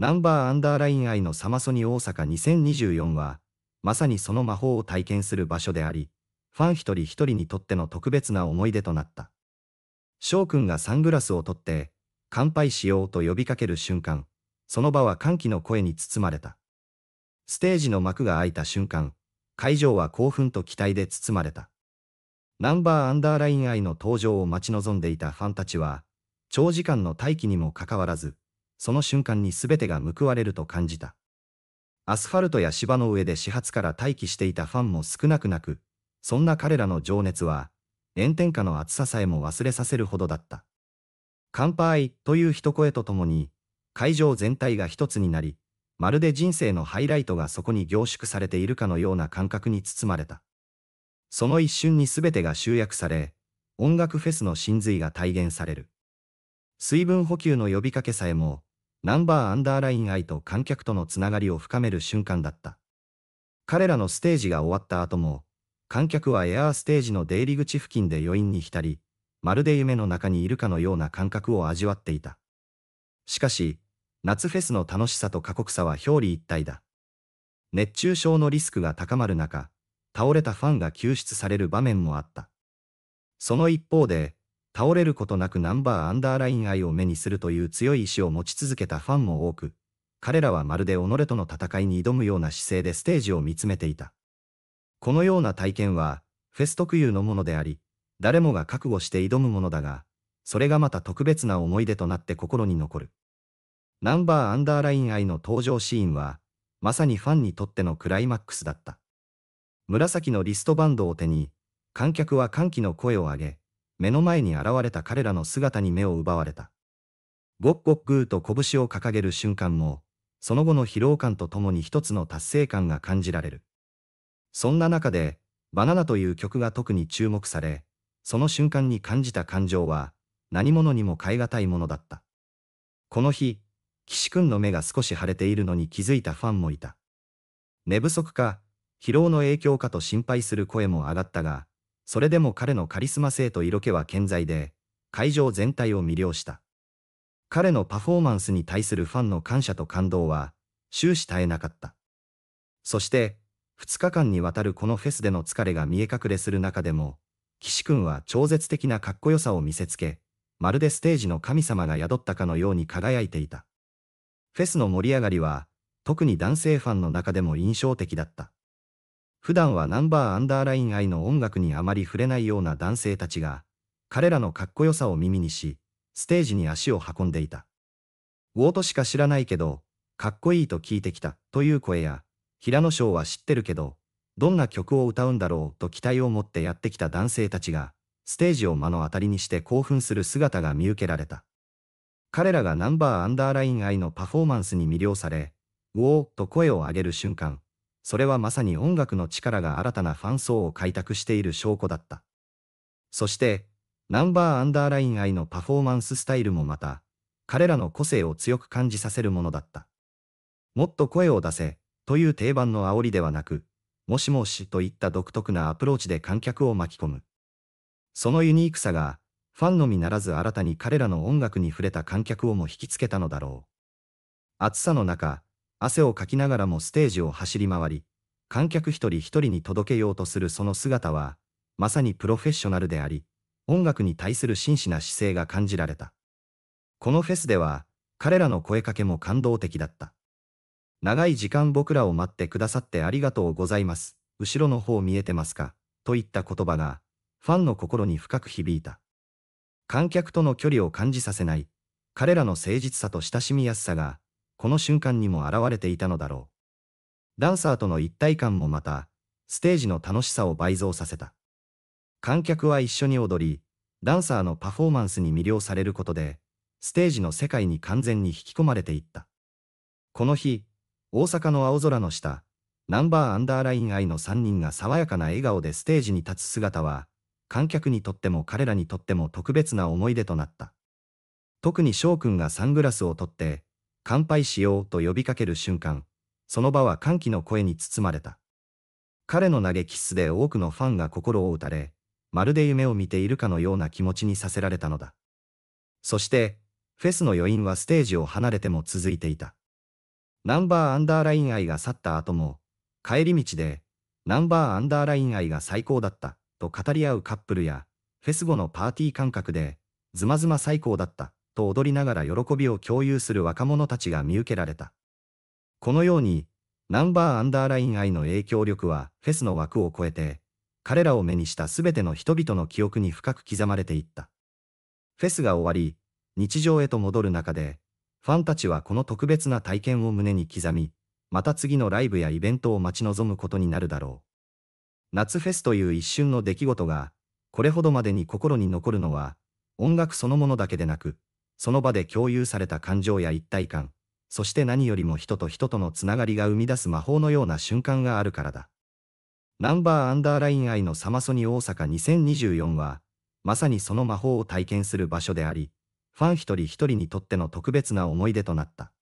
ナンバーアンダーライン愛のサマソニ大阪2024は、まさにその魔法を体験する場所であり、ファン一人一人にとっての特別な思い出となった。翔くんがサングラスを取って、乾杯しようと呼びかける瞬間、その場は歓喜の声に包まれた。ステージの幕が開いた瞬間、会場は興奮と期待で包まれた。ナンバーアンダーライン愛の登場を待ち望んでいたファンたちは、長時間の待機にもかかわらず、その瞬間に全てが報われると感じた。アスファルトや芝の上で始発から待機していたファンも少なくなく、そんな彼らの情熱は、炎天下の暑ささえも忘れさせるほどだった。乾杯という一声とともに、会場全体が一つになり、まるで人生のハイライトがそこに凝縮されているかのような感覚に包まれた。その一瞬に全てが集約され、音楽フェスの真髄が体現される。水分補給の呼びかけさえも、ナンバーアンダーライン愛と観客とのつながりを深める瞬間だった。彼らのステージが終わった後も、観客はエアーステージの出入り口付近で余韻に浸り、まるで夢の中にいるかのような感覚を味わっていた。しかし、夏フェスの楽しさと過酷さは表裏一体だ。熱中症のリスクが高まる中、倒れたファンが救出される場面もあった。その一方で、倒れることなくナンバーアンダーライン愛を目にするという強い意志を持ち続けたファンも多く、彼らはまるで己との戦いに挑むような姿勢でステージを見つめていた。このような体験は、フェス特有のものであり、誰もが覚悟して挑むものだが、それがまた特別な思い出となって心に残る。ナンバーアンダーライン愛の登場シーンは、まさにファンにとってのクライマックスだった。紫のリストバンドを手に、観客は歓喜の声を上げ、目の前に現れた彼らの姿に目を奪われた。ごっごっぐーと拳を掲げる瞬間も、その後の疲労感とともに一つの達成感が感じられる。そんな中で、バナナという曲が特に注目され、その瞬間に感じた感情は、何者にも代え難いものだった。この日、岸くんの目が少し腫れているのに気づいたファンもいた。寝不足か、疲労の影響かと心配する声も上がったが、それでも彼のカリスマ性と色気は健在で、会場全体を魅了した。彼のパフォーマンスに対するファンの感謝と感動は、終始絶えなかった。そして、2日間にわたるこのフェスでの疲れが見え隠れする中でも、岸君は超絶的なかっこよさを見せつけ、まるでステージの神様が宿ったかのように輝いていた。フェスの盛り上がりは、特に男性ファンの中でも印象的だった。普段はナンバーアンダーライン愛の音楽にあまり触れないような男性たちが、彼らのかっこよさを耳にし、ステージに足を運んでいた。ウォートしか知らないけど、かっこいいと聞いてきたという声や、平野翔は知ってるけど、どんな曲を歌うんだろうと期待を持ってやってきた男性たちが、ステージを目の当たりにして興奮する姿が見受けられた。彼らがナンバーアンダーライン愛のパフォーマンスに魅了され、ウォーと声を上げる瞬間、それはまさに音楽の力が新たなファン層を開拓している証拠だった。そして、ナンバーアンダーライン愛のパフォーマンススタイルもまた、彼らの個性を強く感じさせるものだった。もっと声を出せ、という定番の煽りではなく、もしもしといった独特なアプローチで観客を巻き込む。そのユニークさが、ファンのみならず新たに彼らの音楽に触れた観客をも引きつけたのだろう。暑さの中、汗をかきながらもステージを走り回り、観客一人一人に届けようとするその姿は、まさにプロフェッショナルであり、音楽に対する真摯な姿勢が感じられた。このフェスでは、彼らの声かけも感動的だった。長い時間僕らを待ってくださってありがとうございます。後ろの方見えてますかといった言葉が、ファンの心に深く響いた。観客との距離を感じさせない、彼らの誠実さと親しみやすさが、この瞬間にも現れていたのだろう。ダンサーとの一体感もまた、ステージの楽しさを倍増させた。観客は一緒に踊り、ダンサーのパフォーマンスに魅了されることで、ステージの世界に完全に引き込まれていった。この日、大阪の青空の下、ナンバーアンダーライン愛の3人が爽やかな笑顔でステージに立つ姿は、観客にとっても彼らにとっても特別な思い出となった。特に翔くんがサングラスを取って、乾杯しようと呼びかける瞬間、その場は歓喜の声に包まれた。彼の投げキッスで多くのファンが心を打たれ、まるで夢を見ているかのような気持ちにさせられたのだ。そして、フェスの余韻はステージを離れても続いていた。ナンバーアンダーライン愛が去った後も、帰り道で、ナンバーアンダーライン愛が最高だった、と語り合うカップルや、フェス後のパーティー感覚で、ズマズマ最高だった、と踊りながら喜びを共有する若者たちが見受けられた。このように、ナンバーアンダーライン愛の影響力はフェスの枠を超えて、彼らを目にしたすべての人々の記憶に深く刻まれていった。フェスが終わり、日常へと戻る中で、ファンたちはこの特別な体験を胸に刻み、また次のライブやイベントを待ち望むことになるだろう。夏フェスという一瞬の出来事が、これほどまでに心に残るのは、音楽そのものだけでなく、その場で共有された感情や一体感、そして何よりも人と人とのつながりが生み出す魔法のような瞬間があるからだ。ナンバーアンダーライン愛のサマソニ大阪2024は、まさにその魔法を体験する場所であり、ファン一人一人にとっての特別な思い出となった。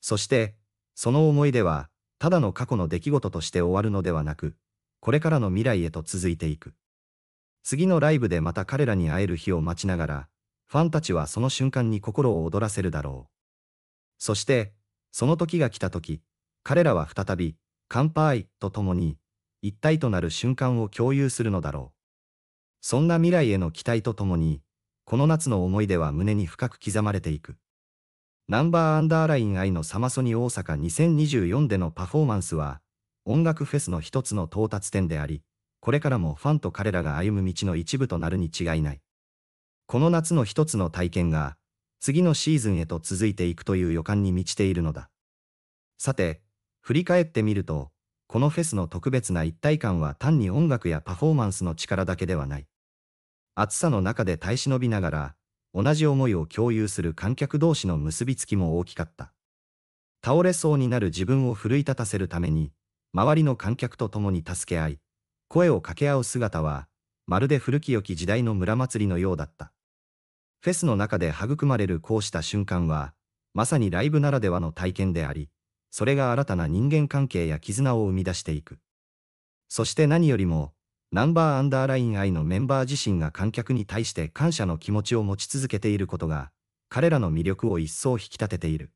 そして、その思い出は、ただの過去の出来事として終わるのではなく、これからの未来へと続いていく。次のライブでまた彼らに会える日を待ちながら、ファンたちはその瞬間に心を躍らせるだろう。そして、その時が来た時、彼らは再び、乾杯と共に、一体となる瞬間を共有するのだろう。そんな未来への期待とともに、この夏の思い出は胸に深く刻まれていく。ナンバーアンダーライン愛のサマソニ大阪2024でのパフォーマンスは、音楽フェスの一つの到達点であり、これからもファンと彼らが歩む道の一部となるに違いない。この夏の一つの体験が、次のシーズンへと続いていくという予感に満ちているのだ。さて、振り返ってみると、このフェスの特別な一体感は単に音楽やパフォーマンスの力だけではない。暑さの中で耐え忍びながら、同じ思いを共有する観客同士の結びつきも大きかった。倒れそうになる自分を奮い立たせるために、周りの観客と共に助け合い、声を掛け合う姿は、まるで古き良き時代の村祭りのようだった。フェスの中で育まれるこうした瞬間は、まさにライブならではの体験であり、それが新たな人間関係や絆を生み出していく。そして何よりも、ナンバーアンダーライン愛のメンバー自身が観客に対して感謝の気持ちを持ち続けていることが、彼らの魅力を一層引き立てている。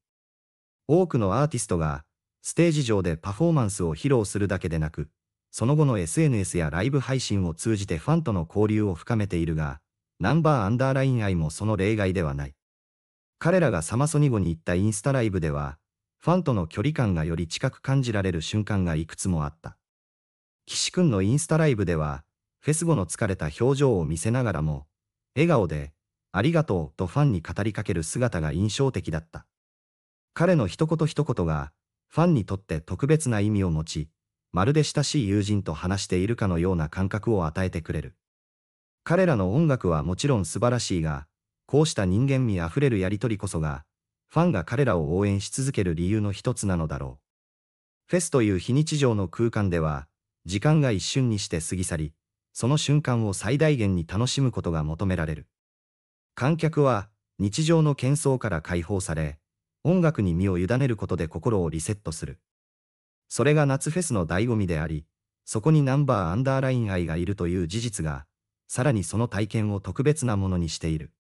多くのアーティストが、ステージ上でパフォーマンスを披露するだけでなく、その後の SNS やライブ配信を通じてファンとの交流を深めているが、ナンバーアンダーライン愛もその例外ではない。彼らがサマソニ後に行ったインスタライブでは、ファンとの距離感がより近く感じられる瞬間がいくつもあった。岸くんのインスタライブでは、フェス後の疲れた表情を見せながらも、笑顔で、ありがとうとファンに語りかける姿が印象的だった。彼の一言一言が、ファンにとって特別な意味を持ち、まるで親しい友人と話しているかのような感覚を与えてくれる。彼らの音楽はもちろん素晴らしいが、こうした人間味あふれるやりとりこそが、ファンが彼らを応援し続ける理由の一つなのだろう。フェスという非日常の空間では、時間が一瞬にして過ぎ去り、その瞬間を最大限に楽しむことが求められる。観客は、日常の喧騒から解放され、音楽に身を委ねることで心をリセットする。それが夏フェスの醍醐味であり、そこにナンバーアンダーライン愛がいるという事実が、さらにその体験を特別なものにしている。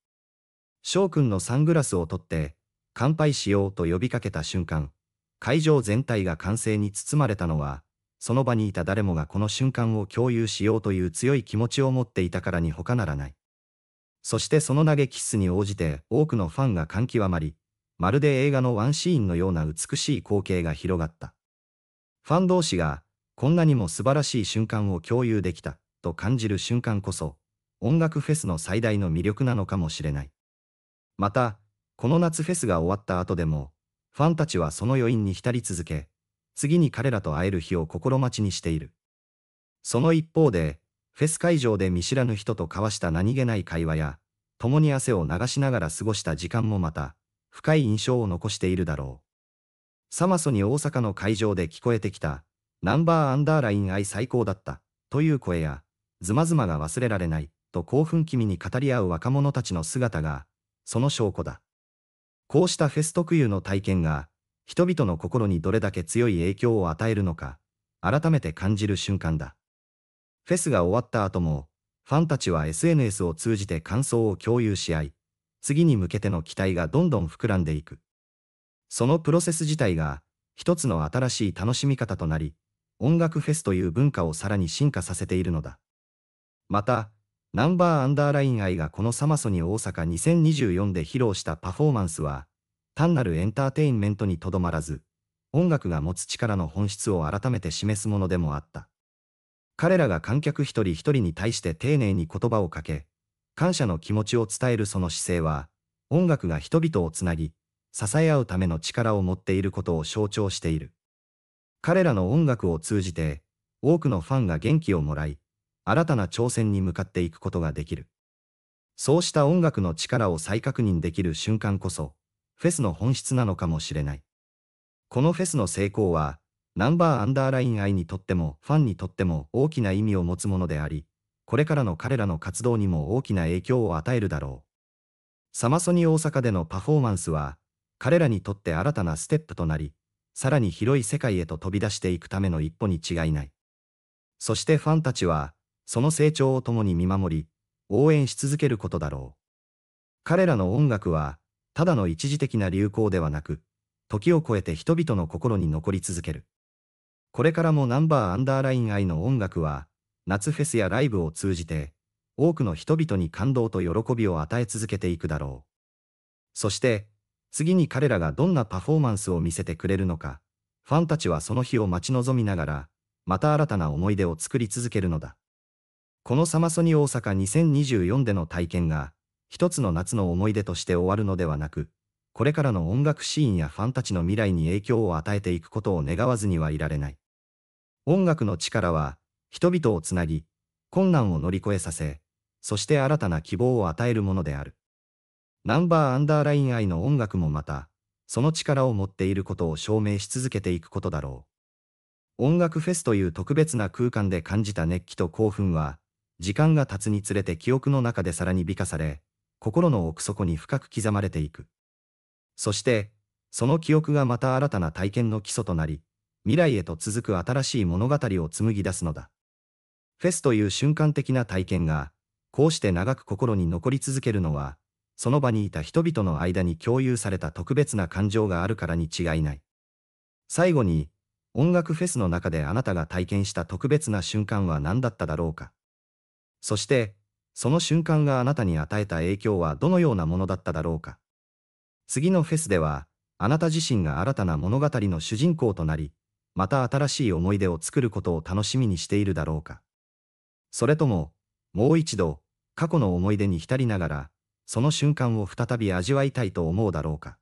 翔くんのサングラスを取って、乾杯しようと呼びかけた瞬間、会場全体が歓声に包まれたのは、その場にいた誰もがこの瞬間を共有しようという強い気持ちを持っていたからに他ならない。そしてその投げキッスに応じて多くのファンが感極まり、まるで映画のワンシーンのような美しい光景が広がった。ファン同士が、こんなにも素晴らしい瞬間を共有できた、と感じる瞬間こそ、音楽フェスの最大の魅力なのかもしれない。また、この夏フェスが終わった後でも、ファンたちはその余韻に浸り続け、次に彼らと会える日を心待ちにしている。その一方で、フェス会場で見知らぬ人と交わした何気ない会話や、共に汗を流しながら過ごした時間もまた、深い印象を残しているだろう。サマソに大阪の会場で聞こえてきた、ナンバーアンダーライン愛最高だった、という声や、ズマズマが忘れられない、と興奮気味に語り合う若者たちの姿が、その証拠だ。こうしたフェス特有の体験が、人々の心にどれだけ強い影響を与えるのか、改めて感じる瞬間だ。フェスが終わった後も、ファンたちは SNS を通じて感想を共有し合い、次に向けての期待がどんどん膨らんでいく。そのプロセス自体が、一つの新しい楽しみ方となり、音楽フェスという文化をさらに進化させているのだ。また、ナンバーアンダーライン愛がこのサマソニ大阪2024で披露したパフォーマンスは、単なるエンターテインメントにとどまらず、音楽が持つ力の本質を改めて示すものでもあった。彼らが観客一人一人に対して丁寧に言葉をかけ、感謝の気持ちを伝えるその姿勢は、音楽が人々をつなぎ、支え合うための力を持っていることを象徴している。彼らの音楽を通じて、多くのファンが元気をもらい、新たな挑戦に向かっていくことができる。そうした音楽の力を再確認できる瞬間こそ、フェスの本質なのかもしれない。このフェスの成功は、ナンバーアンダーライン愛にとってもファンにとっても大きな意味を持つものであり、これからの彼らの活動にも大きな影響を与えるだろう。サマソニ大阪でのパフォーマンスは、彼らにとって新たなステップとなり、さらに広い世界へと飛び出していくための一歩に違いない。そしてファンたちは、その成長を共に見守り、応援し続けることだろう。彼らの音楽は、ただの一時的な流行ではなく、時を超えて人々の心に残り続ける。これからもナンバーアンダーライン愛の音楽は、夏フェスやライブを通じて、多くの人々に感動と喜びを与え続けていくだろう。そして、次に彼らがどんなパフォーマンスを見せてくれるのか、ファンたちはその日を待ち望みながら、また新たな思い出を作り続けるのだ。このサマソニ大阪2024での体験が、一つの夏の思い出として終わるのではなく、これからの音楽シーンやファンたちの未来に影響を与えていくことを願わずにはいられない。音楽の力は、人々をつなぎ、困難を乗り越えさせ、そして新たな希望を与えるものである。ナンバーアンダーライン愛の音楽もまた、その力を持っていることを証明し続けていくことだろう。音楽フェスという特別な空間で感じた熱気と興奮は、時間が経つにつれて記憶の中でさらに美化され、心の奥底に深く刻まれていく。そして、その記憶がまた新たな体験の基礎となり、未来へと続く新しい物語を紡ぎ出すのだ。フェスという瞬間的な体験が、こうして長く心に残り続けるのは、その場にいた人々の間に共有された特別な感情があるからに違いない。最後に、音楽フェスの中であなたが体験した特別な瞬間は何だっただろうか。そして、その瞬間があなたに与えた影響はどのようなものだっただろうか。次のフェスでは、あなた自身が新たな物語の主人公となり、また新しい思い出を作ることを楽しみにしているだろうか。それとも、もう一度、過去の思い出に浸りながら、その瞬間を再び味わいたいと思うだろうか。